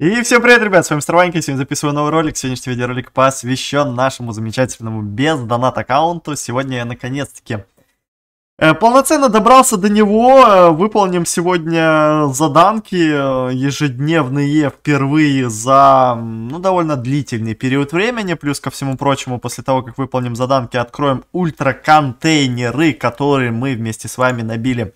И всем привет, ребят, с вами Старванька, сегодня записываю новый ролик. Сегодняшний видеоролик посвящен нашему замечательному без донат аккаунту. Сегодня я наконец-таки э, полноценно добрался до него. Э, выполним сегодня заданки э, ежедневные впервые за, ну, довольно длительный период времени. Плюс ко всему прочему, после того, как выполним заданки, откроем ультра-контейнеры, которые мы вместе с вами набили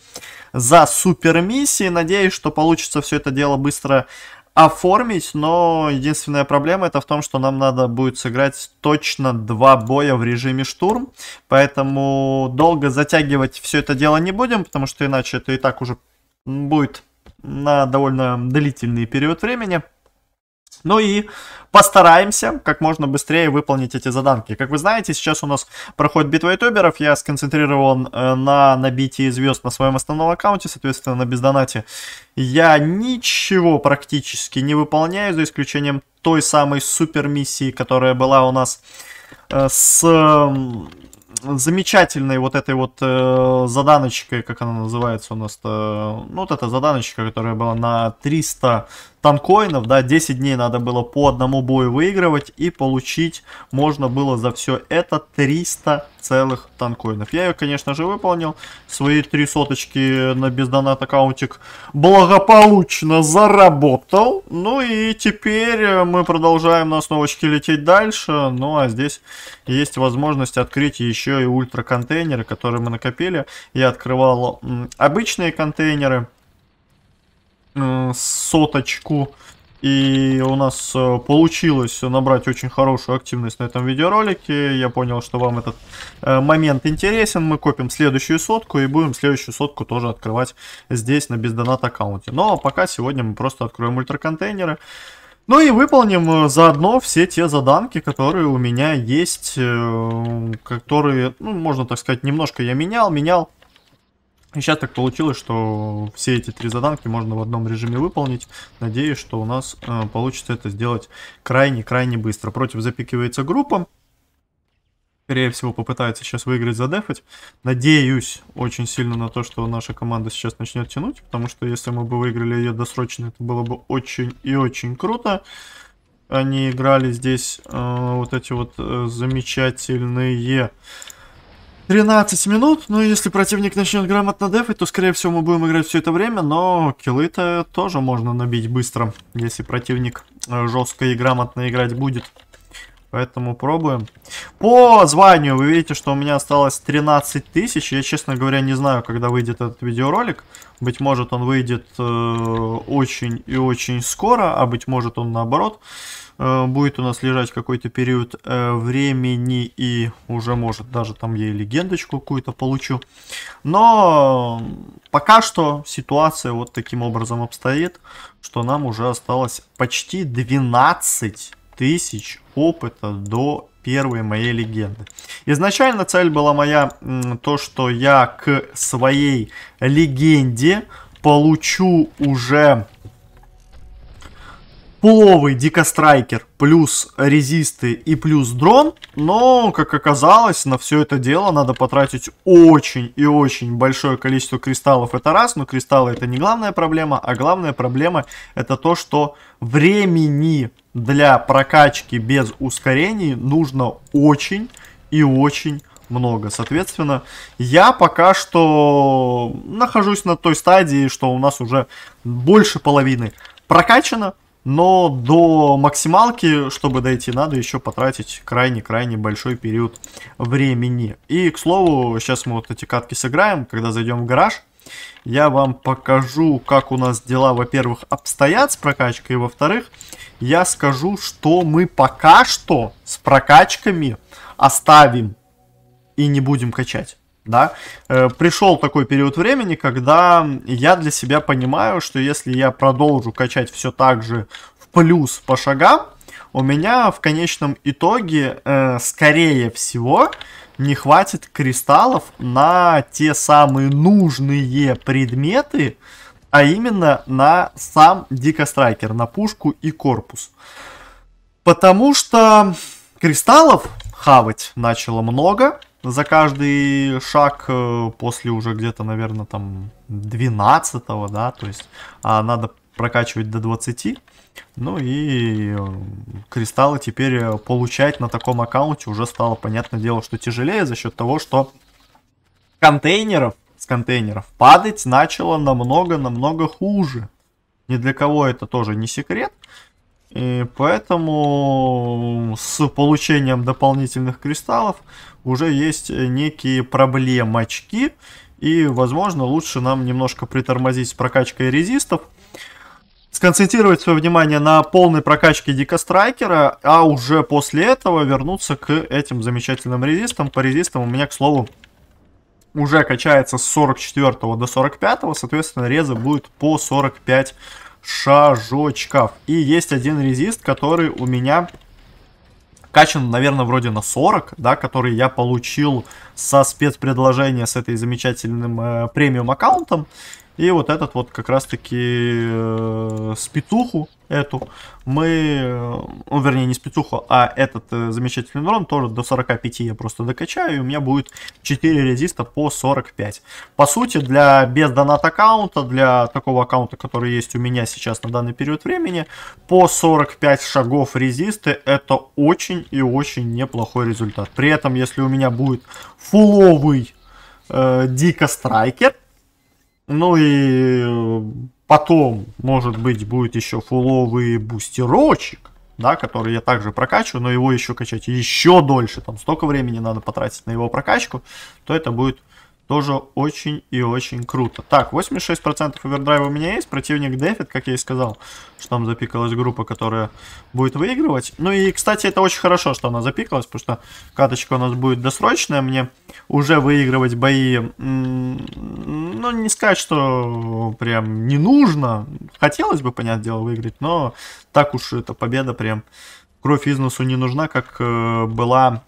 за супер миссии. Надеюсь, что получится все это дело быстро оформить, но единственная проблема это в том, что нам надо будет сыграть точно два боя в режиме штурм, поэтому долго затягивать все это дело не будем, потому что иначе это и так уже будет на довольно длительный период времени. Ну и постараемся как можно быстрее выполнить эти заданки. Как вы знаете, сейчас у нас проходит битва ютуберов. Я сконцентрирован э, на набитии звезд на своем основном аккаунте, соответственно, на бездонате. Я ничего практически не выполняю, за исключением той самой супер миссии, которая была у нас э, с замечательной вот этой вот э, заданочкой, как она называется у нас-то, ну вот эта заданочка, которая была на 300 танкоинов, да, 10 дней надо было по одному бою выигрывать, и получить можно было за все это 300 целых танкоинов. Я ее, конечно же, выполнил, свои три соточки на бездонат аккаунтик благополучно заработал, ну и теперь э, мы продолжаем на основочке лететь дальше, ну а здесь есть возможность открыть еще и ультра контейнеры, которые мы накопили, я открывал обычные контейнеры, Э, соточку. И у нас э, получилось набрать очень хорошую активность на этом видеоролике. Я понял, что вам этот э, момент интересен. Мы копим следующую сотку и будем следующую сотку тоже открывать здесь на бездонат аккаунте. Но ну, а пока сегодня мы просто откроем ультраконтейнеры. Ну и выполним заодно все те заданки, которые у меня есть, которые, ну, можно так сказать, немножко я менял, менял. И сейчас так получилось, что все эти три заданки можно в одном режиме выполнить. Надеюсь, что у нас э, получится это сделать крайне-крайне быстро. Против запикивается группа. Скорее всего, попытается сейчас выиграть, задефать. Надеюсь очень сильно на то, что наша команда сейчас начнет тянуть. Потому что если мы бы выиграли ее досрочно, это было бы очень и очень круто. Они играли здесь э, вот эти вот э, замечательные 13 минут, ну если противник начнет грамотно дефать, то скорее всего мы будем играть все это время, но киллы-то тоже можно набить быстро, если противник э, жестко и грамотно играть будет. Поэтому пробуем. По званию вы видите, что у меня осталось 13 тысяч. Я, честно говоря, не знаю, когда выйдет этот видеоролик. Быть может, он выйдет э, очень и очень скоро, а быть может, он наоборот Э, будет у нас лежать какой-то период э, времени и уже может даже там ей легендочку какую-то получу. Но пока что ситуация вот таким образом обстоит, что нам уже осталось почти 12 тысяч опыта до первой моей легенды. Изначально цель была моя, то что я к своей легенде получу уже пуловый дикострайкер плюс резисты и плюс дрон, но, как оказалось, на все это дело надо потратить очень и очень большое количество кристаллов, это раз, но кристаллы это не главная проблема, а главная проблема это то, что времени для прокачки без ускорений нужно очень и очень много. Соответственно, я пока что нахожусь на той стадии, что у нас уже больше половины прокачано, но до максималки, чтобы дойти, надо еще потратить крайне-крайне большой период времени. И, к слову, сейчас мы вот эти катки сыграем, когда зайдем в гараж. Я вам покажу, как у нас дела, во-первых, обстоят с прокачкой, и во-вторых, я скажу, что мы пока что с прокачками оставим и не будем качать да, э, пришел такой период времени, когда я для себя понимаю, что если я продолжу качать все так же в плюс по шагам, у меня в конечном итоге, э, скорее всего, не хватит кристаллов на те самые нужные предметы, а именно на сам Дикострайкер, на пушку и корпус. Потому что кристаллов хавать начало много, за каждый шаг э, после уже где-то, наверное, там 12, да, то есть а надо прокачивать до 20. Ну и э, кристаллы теперь э, получать на таком аккаунте уже стало, понятное дело, что тяжелее за счет того, что контейнеров, с контейнеров падать начало намного-намного хуже. Ни для кого это тоже не секрет. И поэтому с получением дополнительных кристаллов уже есть некие проблемочки. И, возможно, лучше нам немножко притормозить с прокачкой резистов. Сконцентрировать свое внимание на полной прокачке Дикострайкера, а уже после этого вернуться к этим замечательным резистам. По резистам у меня, к слову, уже качается с 44 до 45, соответственно, резы будет по 45 шажочков. И есть один резист, который у меня качан, наверное, вроде на 40, да, который я получил со спецпредложения с этой замечательным э, премиум аккаунтом. И вот этот вот как раз-таки э, спитуху эту мы, ну вернее не спитуху, а этот э, замечательный дрон тоже до 45 я просто докачаю, и у меня будет 4 резиста по 45. По сути, для без донат аккаунта, для такого аккаунта, который есть у меня сейчас на данный период времени, по 45 шагов резисты это очень и очень неплохой результат. При этом, если у меня будет фуловый э, дико страйкер, ну и э, потом, может быть, будет еще фуловый бустерочек, да, который я также прокачу, но его еще качать еще дольше, там столько времени надо потратить на его прокачку, то это будет тоже очень и очень круто. Так, 86% овердрайва у меня есть. Противник дефит, как я и сказал, что там запикалась группа, которая будет выигрывать. Ну и, кстати, это очень хорошо, что она запикалась, потому что каточка у нас будет досрочная. Мне уже выигрывать бои, ну, не сказать, что прям не нужно. Хотелось бы, понятное дело, выиграть, но так уж эта победа прям кровь из носу не нужна, как э, была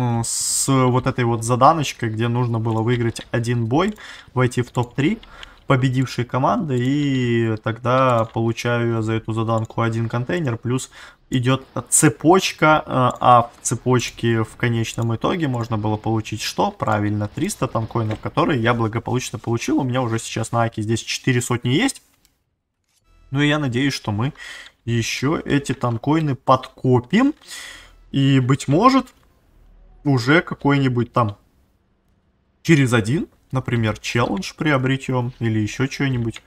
Э, с вот этой вот заданочкой, где нужно было выиграть один бой, войти в топ-3 победившей команды, и тогда получаю я за эту заданку один контейнер, плюс идет цепочка, э, а в цепочке в конечном итоге можно было получить что? Правильно, 300 там коинов, которые я благополучно получил. У меня уже сейчас на Аке здесь 4 сотни есть. Ну и я надеюсь, что мы еще эти танкоины подкопим. И, быть может, уже какой-нибудь там через один, например, челлендж приобретем или еще что-нибудь.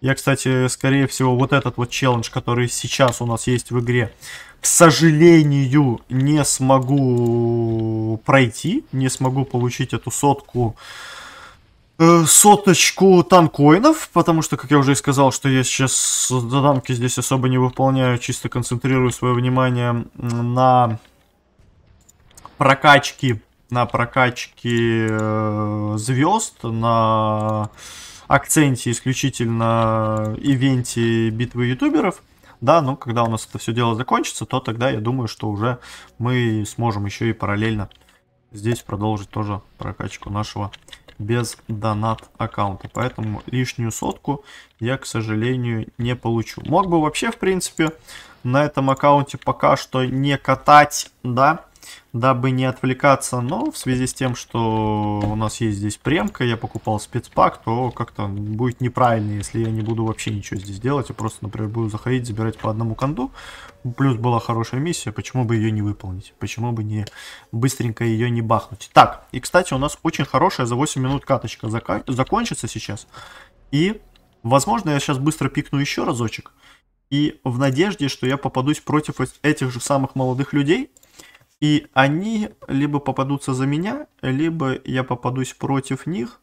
Я, кстати, скорее всего, вот этот вот челлендж, который сейчас у нас есть в игре, к сожалению, не смогу пройти, не смогу получить эту сотку э, соточку танкоинов, потому что, как я уже и сказал, что я сейчас заданки здесь особо не выполняю, чисто концентрирую свое внимание на прокачки, на прокачки э, звезд, на акценте исключительно ивенте битвы ютуберов. Да, ну когда у нас это все дело закончится, то тогда я думаю, что уже мы сможем еще и параллельно здесь продолжить тоже прокачку нашего без донат аккаунта. Поэтому лишнюю сотку я, к сожалению, не получу. Мог бы вообще, в принципе, на этом аккаунте пока что не катать, да, дабы не отвлекаться, но в связи с тем, что у нас есть здесь премка, я покупал спецпак, то как-то будет неправильно, если я не буду вообще ничего здесь делать, я просто, например, буду заходить, забирать по одному конду, плюс была хорошая миссия, почему бы ее не выполнить, почему бы не быстренько ее не бахнуть. Так, и, кстати, у нас очень хорошая за 8 минут каточка зак закончится сейчас, и, возможно, я сейчас быстро пикну еще разочек, и в надежде, что я попадусь против этих же самых молодых людей, и они либо попадутся за меня, либо я попадусь против них.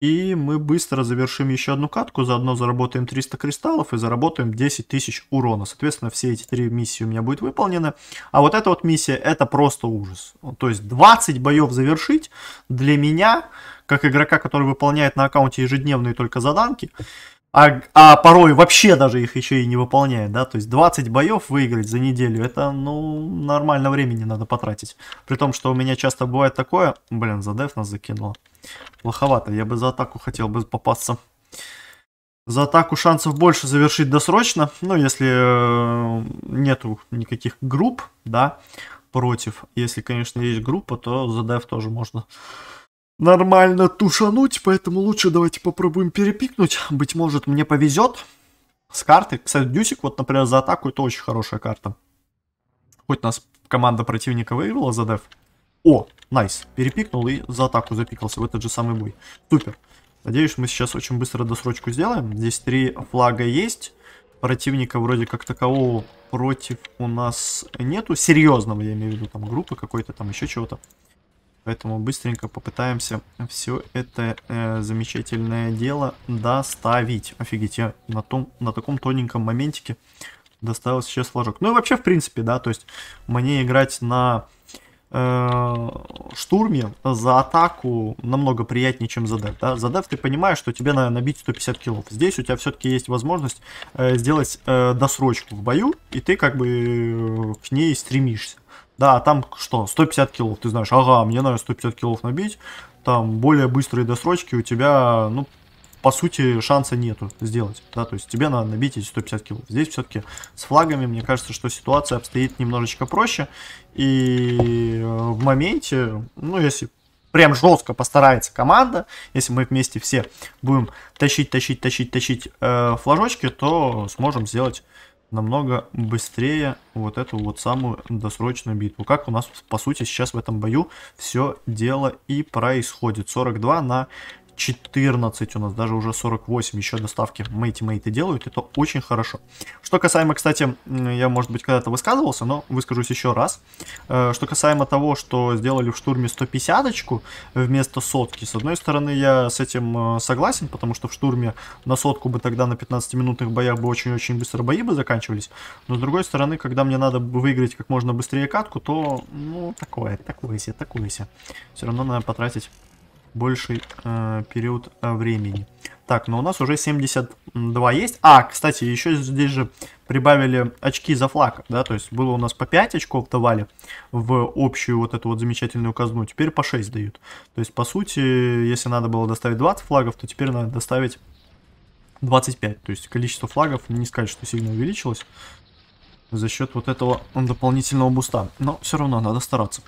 И мы быстро завершим еще одну катку, заодно заработаем 300 кристаллов и заработаем 10 тысяч урона. Соответственно, все эти три миссии у меня будут выполнены. А вот эта вот миссия, это просто ужас. То есть 20 боев завершить для меня, как игрока, который выполняет на аккаунте ежедневные только заданки, а, а порой вообще даже их еще и не выполняет, да, то есть 20 боев выиграть за неделю, это, ну, нормально времени надо потратить. При том, что у меня часто бывает такое, блин, за деф нас закинуло, плоховато, я бы за атаку хотел бы попасться. За атаку шансов больше завершить досрочно, ну, если э, нету никаких групп, да, против. Если, конечно, есть группа, то за деф тоже можно нормально тушануть, поэтому лучше давайте попробуем перепикнуть. Быть может, мне повезет с карты. Кстати, Дюсик, вот, например, за атаку это очень хорошая карта. Хоть нас команда противника выиграла за деф. О, найс, перепикнул и за атаку запикался в этот же самый бой. Супер. Надеюсь, мы сейчас очень быстро досрочку сделаем. Здесь три флага есть. Противника вроде как такового против у нас нету. Серьезного, я имею в виду, там группы какой-то, там еще чего-то. Поэтому быстренько попытаемся все это э, замечательное дело доставить. Офигеть, я на, том, на таком тоненьком моментике доставил сейчас флажок. Ну и вообще, в принципе, да, то есть мне играть на э, штурме за атаку намного приятнее, чем за деф. Да? За деф ты понимаешь, что тебе надо набить 150 килов. Здесь у тебя все-таки есть возможность э, сделать э, досрочку в бою, и ты как бы э, к ней стремишься. Да, там что, 150 килов, ты знаешь, ага, мне надо 150 килов набить, там более быстрые досрочки у тебя, ну, по сути, шанса нету сделать, да, то есть тебе надо набить эти 150 килов. Здесь все-таки с флагами, мне кажется, что ситуация обстоит немножечко проще, и э, в моменте, ну, если прям жестко постарается команда, если мы вместе все будем тащить, тащить, тащить, тащить э, флажочки, то сможем сделать намного быстрее вот эту вот самую досрочную битву. Как у нас, по сути, сейчас в этом бою все дело и происходит. 42 на 14 у нас, даже уже 48, еще доставки мейти-мейты делают, это очень хорошо. Что касаемо, кстати, я, может быть, когда-то высказывался, но выскажусь еще раз. Э, что касаемо того, что сделали в штурме 150-очку вместо сотки, с одной стороны, я с этим э, согласен, потому что в штурме на сотку бы тогда на 15-минутных боях бы очень-очень быстро бои бы заканчивались, но с другой стороны, когда мне надо выиграть как можно быстрее катку, то, ну, такое, такое себе, такое себе. Все равно надо потратить больший э, период э, времени. Так, но ну у нас уже 72 есть. А, кстати, еще здесь же прибавили очки за флаг, да, то есть было у нас по 5 очков давали в общую вот эту вот замечательную казну, теперь по 6 дают. То есть, по сути, если надо было доставить 20 флагов, то теперь надо доставить 25. То есть, количество флагов, не сказать, что сильно увеличилось за счет вот этого дополнительного буста. Но все равно надо стараться.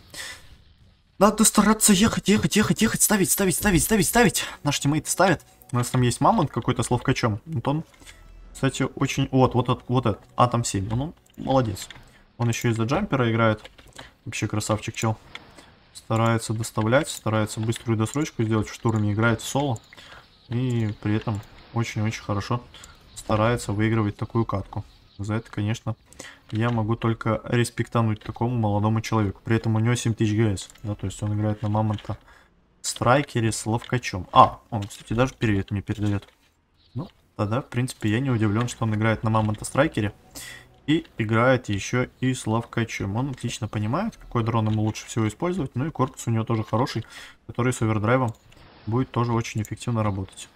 Надо стараться ехать, ехать, ехать, ехать, ставить, ставить, ставить, ставить, ставить. Наш тиммейт ставит. У нас там есть мамонт какой-то с ловкачом. Вот он, кстати, очень... Вот, вот этот, вот этот, Атом 7. Ну, молодец. Он еще из-за джампера играет. Вообще красавчик чел. Старается доставлять, старается быструю досрочку сделать в штурме, играет в соло. И при этом очень-очень хорошо старается выигрывать такую катку. За это, конечно, я могу только респектануть такому молодому человеку. При этом у него 7000 ГС. Да, то есть он играет на Мамонта Страйкере с Ловкачом. А, он, кстати, даже привет мне передает. Ну, тогда, в принципе, я не удивлен, что он играет на Мамонта Страйкере. И играет еще и с лавкачем. Он отлично понимает, какой дрон ему лучше всего использовать. Ну и корпус у него тоже хороший, который с овердрайвом будет тоже очень эффективно работать.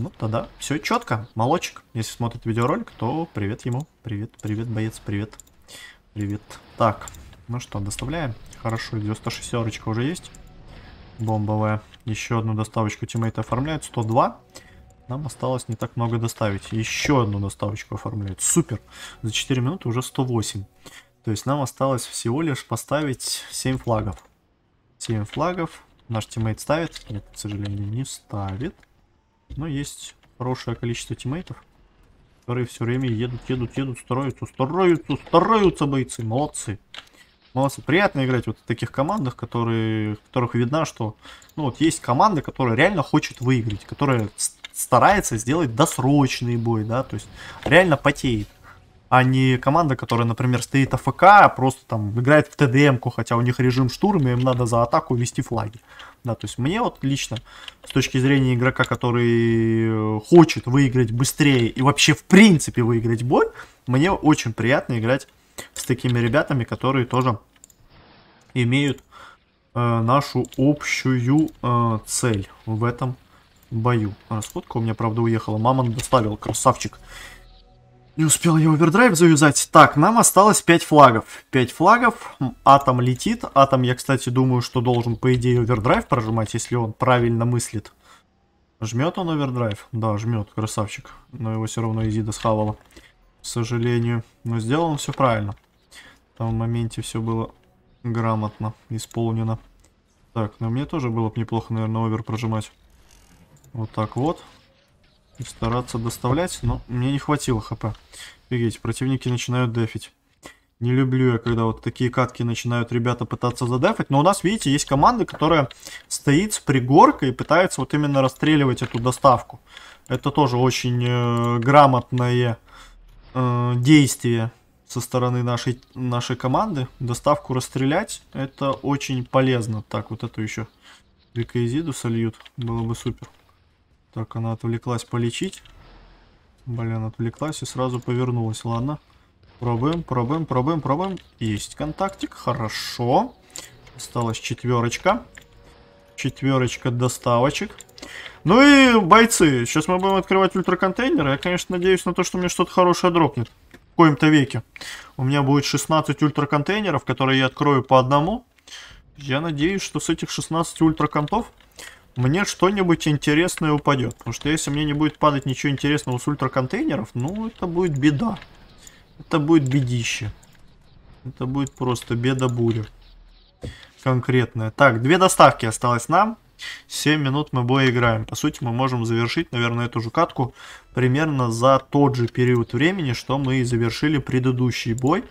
Ну, тогда все четко. Молочек, если смотрит видеоролик, то привет ему. Привет, привет, боец, привет. Привет. Так, ну что, доставляем. Хорошо, 960 уже есть. Бомбовая. Еще одну доставочку тиммейты оформляют. 102. Нам осталось не так много доставить. Еще одну доставочку оформляют. Супер. За 4 минуты уже 108. То есть нам осталось всего лишь поставить 7 флагов. 7 флагов. Наш тиммейт ставит? Нет, к сожалению, не ставит. Но есть хорошее количество тиммейтов, которые все время едут, едут, едут, стараются, стараются, стараются бойцы. Молодцы. Молодцы. Приятно играть вот в таких командах, которые, в которых видно, что ну, вот есть команда, которая реально хочет выиграть, которая старается сделать досрочный бой, да, то есть реально потеет а не команда, которая, например, стоит АФК, а просто там играет в ТДМ-ку, хотя у них режим штурм, им надо за атаку вести флаги. Да, то есть мне вот лично, с точки зрения игрока, который э, хочет выиграть быстрее и вообще в принципе выиграть бой, мне очень приятно играть с такими ребятами, которые тоже имеют э, нашу общую э, цель в этом бою. Расходка у меня, правда, уехала. Мамон доставил, красавчик. Не успел я овердрайв завязать. Так, нам осталось 5 флагов. 5 флагов. Атом летит. Атом, я, кстати, думаю, что должен, по идее, овердрайв прожимать, если он правильно мыслит. Жмет он овердрайв? Да, жмет, красавчик. Но его все равно Изида схавала. К сожалению. Но сделал он все правильно. Там в моменте все было грамотно исполнено. Так, но ну, мне тоже было бы неплохо, наверное, овер прожимать. Вот так вот стараться доставлять, но мне не хватило хп. Видите, противники начинают дефить. Не люблю я, когда вот такие катки начинают ребята пытаться задефать. Но у нас, видите, есть команда, которая стоит с пригоркой и пытается вот именно расстреливать эту доставку. Это тоже очень э, грамотное э, действие со стороны нашей, нашей команды. Доставку расстрелять, это очень полезно. Так, вот эту еще Рикоизиду сольют, было бы супер. Так, она отвлеклась полечить. Блин, отвлеклась и сразу повернулась. Ладно. Пробуем, пробуем, пробуем, пробуем. Есть контактик. Хорошо. Осталась четверочка. Четверочка доставочек. Ну и бойцы. Сейчас мы будем открывать ультраконтейнеры. Я, конечно, надеюсь на то, что мне что-то хорошее дропнет. В коем-то веке. У меня будет 16 ультраконтейнеров, которые я открою по одному. Я надеюсь, что с этих 16 ультраконтов мне что-нибудь интересное упадет. Потому что если мне не будет падать ничего интересного с ультраконтейнеров, ну, это будет беда. Это будет бедище. Это будет просто беда-буря. Конкретная. Так, две доставки осталось нам. 7 минут мы бой играем. По сути, мы можем завершить, наверное, эту же катку примерно за тот же период времени, что мы и завершили предыдущий бой.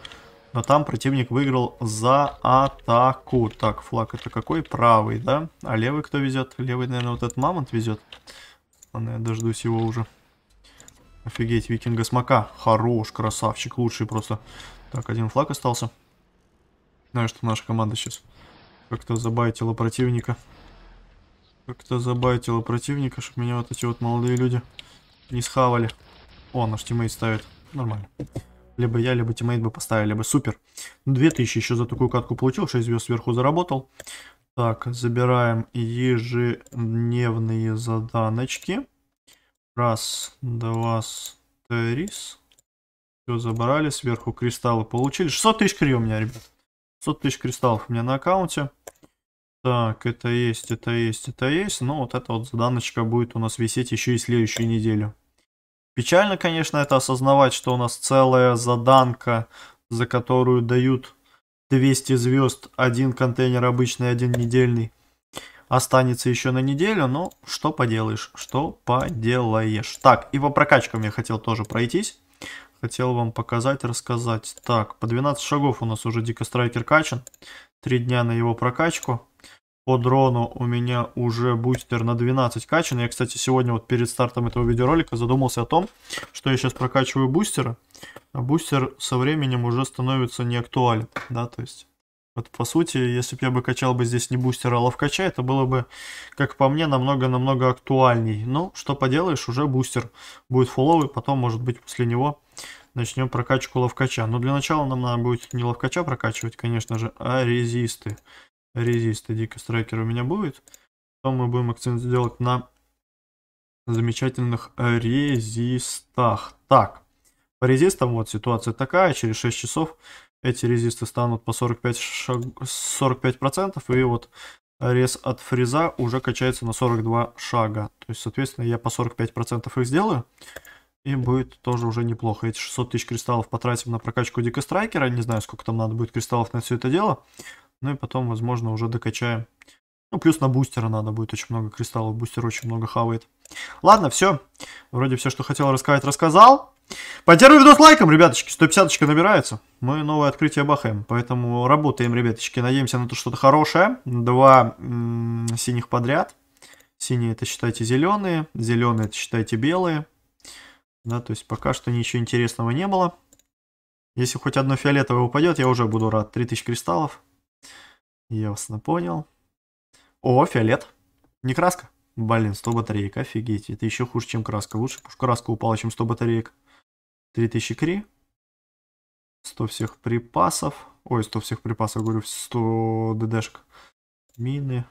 Но там противник выиграл за атаку. Так, флаг это какой? Правый, да? А левый кто везет? Левый, наверное, вот этот мамонт везет. Ладно, я дождусь его уже. Офигеть, викинга смока. Хорош, красавчик, лучший просто. Так, один флаг остался. Знаю, что наша команда сейчас как-то забайтила противника. Как-то забайтила противника, чтобы меня вот эти вот молодые люди не схавали. О, наш тиммейт ставит. Нормально. Либо я, либо тиммейт бы поставили бы. Супер. 2000 ну, еще за такую катку получил. 6 звезд сверху заработал. Так, забираем ежедневные заданочки. Раз, два, три. Все забрали. Сверху кристаллы получили. 600 тысяч кри у меня, ребят. 600 тысяч кристаллов у меня на аккаунте. Так, это есть, это есть, это есть. Ну, вот это вот заданочка будет у нас висеть еще и следующую неделю. Печально, конечно, это осознавать, что у нас целая заданка, за которую дают 200 звезд, один контейнер обычный, один недельный. Останется еще на неделю, но что поделаешь, что поделаешь. Так, и по прокачкам я хотел тоже пройтись. Хотел вам показать, рассказать. Так, по 12 шагов у нас уже Дикострайкер качан. Три дня на его прокачку по дрону у меня уже бустер на 12 качан. Я, кстати, сегодня вот перед стартом этого видеоролика задумался о том, что я сейчас прокачиваю бустеры. А бустер со временем уже становится не актуален, да, то есть... Вот по сути, если бы я бы качал бы здесь не бустера, а ловкача, это было бы, как по мне, намного-намного актуальней. Ну, что поделаешь, уже бустер будет фуловый, потом, может быть, после него начнем прокачку ловкача. Но для начала нам надо будет не ловкача прокачивать, конечно же, а резисты резиста Дика Страйкера у меня будет, то мы будем акцент сделать на замечательных резистах. Так, по резистам вот ситуация такая, через 6 часов эти резисты станут по 45, шаг... 45% и вот рез от фреза уже качается на 42 шага. То есть, соответственно, я по 45% их сделаю. И будет тоже уже неплохо. Эти 600 тысяч кристаллов потратим на прокачку дика страйкера. Не знаю, сколько там надо будет кристаллов на все это дело. Ну и потом, возможно, уже докачаем. Ну, плюс на бустера надо будет очень много кристаллов. Бустер очень много хавает. Ладно, все. Вроде все, что хотел рассказать, рассказал. Поддерживай видос лайком, ребяточки. 150 очка набирается. Мы новое открытие бахаем. Поэтому работаем, ребяточки. Надеемся на то, что-то хорошее. Два синих подряд. Синие это считайте зеленые. Зеленые это считайте белые. Да, то есть пока что ничего интересного не было. Если хоть одно фиолетовое упадет, я уже буду рад. 3000 кристаллов. Ясно понял. О, фиолет. Не краска. Блин, 100 батареек, офигеть. Это еще хуже, чем краска. Лучше что краска упала, чем 100 батареек. 3000 кри. 100 всех припасов. Ой, 100 всех припасов, говорю, 100 ДДшек. Мины.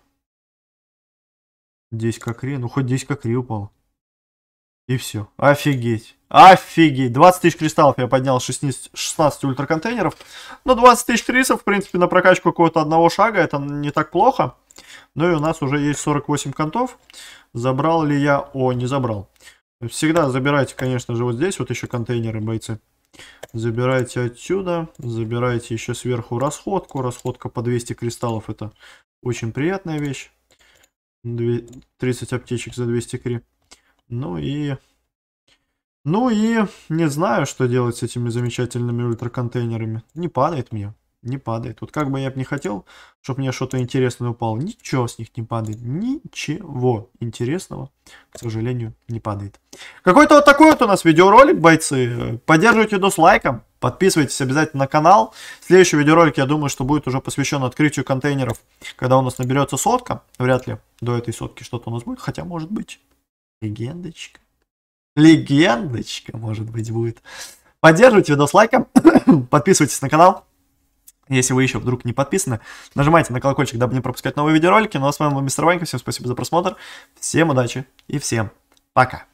10 кри. Ну, хоть 10 кри упало. И все. Офигеть. Офигеть. 20 тысяч кристаллов я поднял 16, 16 ультраконтейнеров. Но ну, 20 тысяч рисов, в принципе, на прокачку какого-то одного шага, это не так плохо. Ну и у нас уже есть 48 контов. Забрал ли я? О, не забрал. Всегда забирайте, конечно же, вот здесь вот еще контейнеры, бойцы. Забирайте отсюда, забирайте еще сверху расходку. Расходка по 200 кристаллов, это очень приятная вещь. 30 аптечек за 200 кри. Ну и... Ну и не знаю, что делать с этими замечательными ультраконтейнерами. Не падает мне. Не падает. Вот как бы я бы не хотел, чтобы мне что-то интересное упало. Ничего с них не падает. Ничего интересного, к сожалению, не падает. Какой-то вот такой вот у нас видеоролик, бойцы. Поддерживайте видос лайком. Подписывайтесь обязательно на канал. Следующий видеоролик, я думаю, что будет уже посвящен открытию контейнеров, когда у нас наберется сотка. Вряд ли до этой сотки что-то у нас будет, хотя может быть. Легендочка. Легендочка, может быть, будет. Поддерживайте видос лайком, подписывайтесь на канал. Если вы еще вдруг не подписаны, нажимайте на колокольчик, дабы не пропускать новые видеоролики. Ну а с вами был Мистер Ванька, всем спасибо за просмотр, всем удачи и всем пока.